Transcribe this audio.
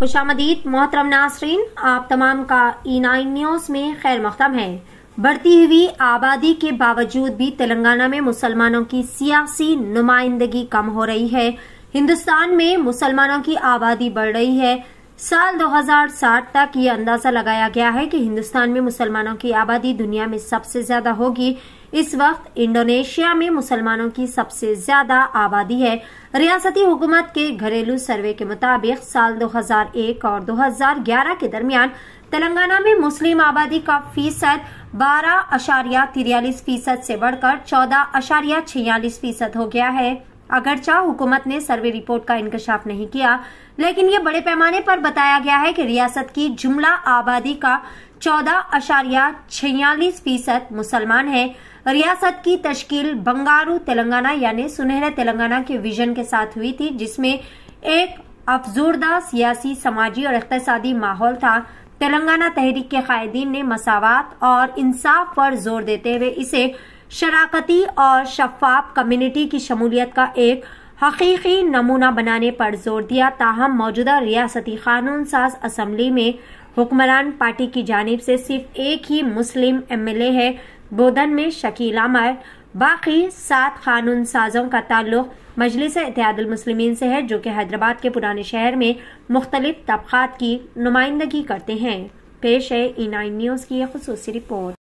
खुश आमदीद मोहतरम नासरीन आप तमाम का ई नाइन न्यूज में खैर मकदम है बढ़ती हुई आबादी के बावजूद भी तेलंगाना में मुसलमानों की सियासी नुमाइंदगी कम हो रही है हिंदुस्तान में मुसलमानों की आबादी बढ़ रही है साल 2060 तक ये अंदाजा लगाया गया है कि हिंदुस्तान में मुसलमानों की आबादी दुनिया में सबसे ज्यादा होगी इस वक्त इंडोनेशिया में मुसलमानों की सबसे ज्यादा आबादी है रियासती हुकूमत के घरेलू सर्वे के मुताबिक साल 2001 और 2011 के दरमियान तेलंगाना में मुस्लिम आबादी का फीसद बारह अशारिया तिरयालीस फीसद से बढ़कर चौदह अशारिया छियालीस फीसद हो गया है अगरचा हुकूमत ने सर्वे रिपोर्ट का इंकशाफ नहीं किया लेकिन ये बड़े पैमाने पर बताया गया है कि रियासत की जुमला आबादी का चौदह अशारिया छियालीस फीसद मुसलमान है रियासत की तश्कील बंगारू तेलंगाना यानी सुनहरे तेलंगाना के विजन के साथ हुई थी जिसमें एक अफजूरदा सियासी समाजी और इकतसादी माहौल था तेलंगाना तहरीक के कायदीन ने मसावत और इंसाफ पर जोर देते हुए इसे शराकती और शफाफ कम्युनिटी की शमूलियत का एक हकीकी नमूना बनाने पर जोर दिया ताहम मौजूदा रियासती कानून साज असम्बली में हुक्मरान पार्टी की जानब से सिर्फ एक ही मुस्लिम एमएलए है बोधन में शकील अमर बाकी सात कानून साजों का ताल्लुक मजलिस मुस्लिमीन से है जो कि हैदराबाद के पुराने शहर में मुख्तलिफ तबक़ात की नुमाइंदगी करते हैं पेश है ई नाइन न्यूज़ की खसूस रिपोर्ट